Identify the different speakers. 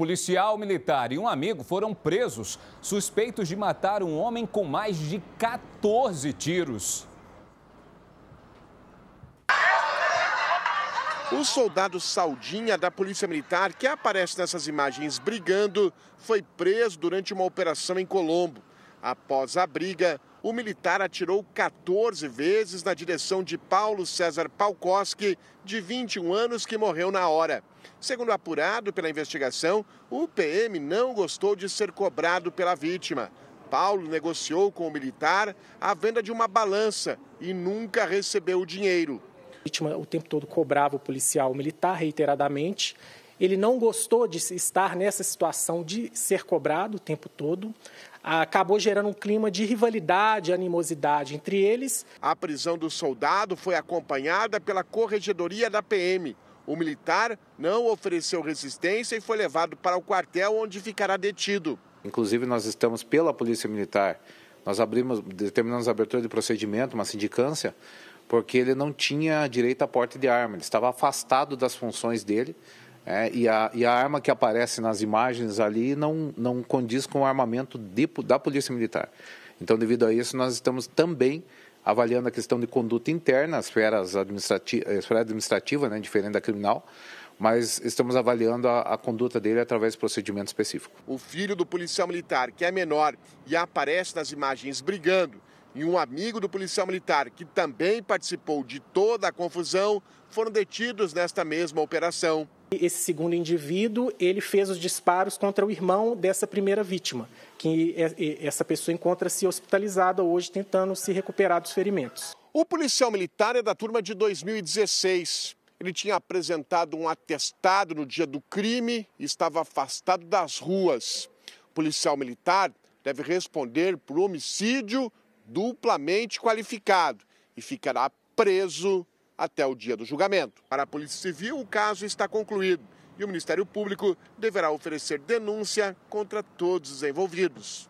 Speaker 1: policial militar e um amigo foram presos, suspeitos de matar um homem com mais de 14 tiros.
Speaker 2: O soldado Saldinha da Polícia Militar, que aparece nessas imagens brigando, foi preso durante uma operação em Colombo. Após a briga, o militar atirou 14 vezes na direção de Paulo César Palkoski, de 21 anos, que morreu na hora. Segundo apurado pela investigação, o PM não gostou de ser cobrado pela vítima. Paulo negociou com o
Speaker 3: militar a venda de uma balança e nunca recebeu o dinheiro. A vítima o tempo todo cobrava o policial militar reiteradamente ele não gostou de estar nessa situação de ser cobrado o tempo todo. Ah, acabou gerando um clima de rivalidade, animosidade entre eles. A prisão do soldado foi acompanhada pela
Speaker 2: corregedoria da PM. O militar não ofereceu resistência e foi levado para
Speaker 1: o quartel onde ficará detido. Inclusive, nós estamos pela Polícia Militar. Nós abrimos, determinamos a abertura de procedimento, uma sindicância, porque ele não tinha direito a porte de arma. Ele estava afastado das funções dele é, e, a, e a arma que aparece nas imagens ali não, não condiz com o armamento de, da Polícia Militar. Então, devido a isso, nós estamos também avaliando a questão de conduta interna, a esfera administrativa, eh, esfera administrativa né, diferente da criminal, mas estamos avaliando a, a, conduta dele através de procedimento específico.
Speaker 2: O filho do policial militar, que é menor e aparece nas imagens brigando, e um amigo do policial militar, que também participou de toda a confusão,
Speaker 3: foram detidos nesta mesma operação. Esse segundo indivíduo, ele fez os disparos contra o irmão dessa primeira vítima, que é, é, essa pessoa encontra-se hospitalizada hoje tentando se recuperar dos ferimentos. O policial militar é da turma de
Speaker 2: 2016. Ele tinha apresentado um atestado no dia do crime e estava afastado das ruas. O policial militar deve responder por homicídio duplamente qualificado e ficará preso até o dia do julgamento. Para a Polícia Civil, o caso está concluído e o Ministério Público deverá oferecer denúncia contra todos os envolvidos.